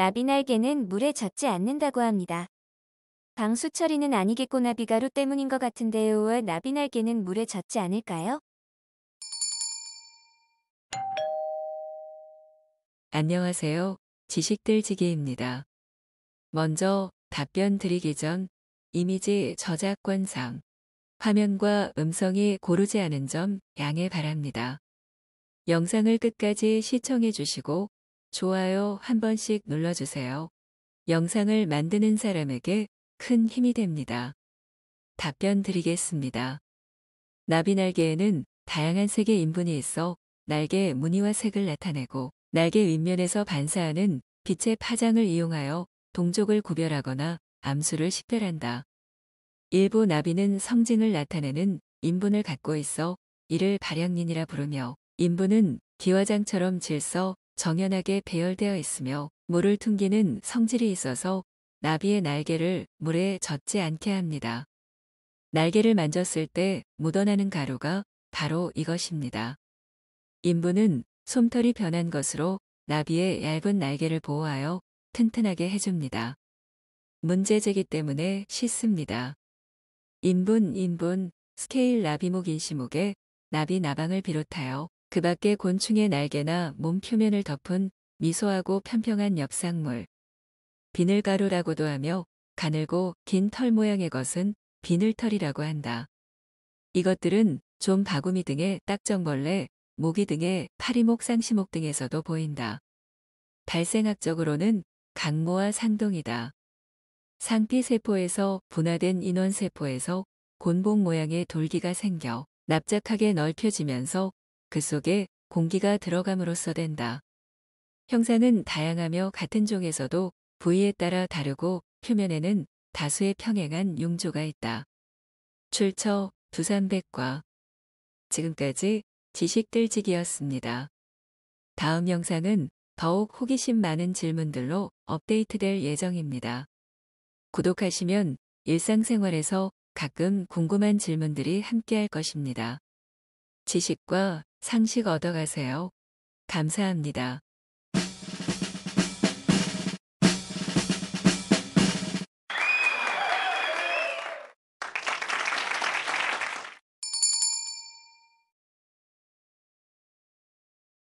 나비날개는 물에 젖지 않는다고 합니다. 방수처리는 아니겠고 나비가루 때문인 것 같은데요. 왜 나비날개는 물에 젖지 않을까요? 안녕하세요. 지식들지기입니다. 먼저 답변 드리기 전 이미지 저작권상 화면과 음성이 고르지 않은 점 양해 바랍니다. 영상을 끝까지 시청해 주시고 좋아요 한 번씩 눌러주세요. 영상을 만드는 사람에게 큰 힘이 됩니다. 답변 드리겠습니다. 나비날개에는 다양한 색의 인분이 있어 날개 의 무늬와 색을 나타내고 날개 윗면에서 반사하는 빛의 파장을 이용하여 동족을 구별하거나 암수를 식별한다. 일부 나비는 성징을 나타내는 인분을 갖고 있어 이를 발양린이라 부르며 인분은 기화장처럼 질서, 정연하게 배열되어 있으며 물을 퉁기는 성질이 있어서 나비의 날개를 물에 젖지 않게 합니다. 날개를 만졌을 때 묻어나는 가루가 바로 이것입니다. 인부는 솜털이 변한 것으로 나비의 얇은 날개를 보호하여 튼튼하게 해줍니다. 문제제기 때문에 씻습니다. 인분 인분 스케일 나비목 인시목에 나비 나방을 비롯하여 그 밖에 곤충의 날개나 몸 표면을 덮은 미소하고 편평한 엽상물. 비늘가루라고도 하며 가늘고 긴 털 모양의 것은 비늘털이라고 한다. 이것들은 좀 바구미 등의 딱정벌레, 모기 등의 파리목 상시목 등에서도 보인다. 발생학적으로는 강모와 상동이다. 상피세포에서 분화된 인원세포에서 곤봉 모양의 돌기가 생겨 납작하게 넓혀지면서 그 속에 공기가 들어감으로써 된다. 형사는 다양하며 같은 종에서도 부위에 따라 다르고 표면에는 다수의 평행한 용조가 있다. 출처 두산백과 지금까지 지식들지기였습니다. 다음 영상은 더욱 호기심 많은 질문들로 업데이트될 예정입니다. 구독하시면 일상생활에서 가끔 궁금한 질문들이 함께할 것입니다. 지식과 상식 얻어가세요. 감사합니다.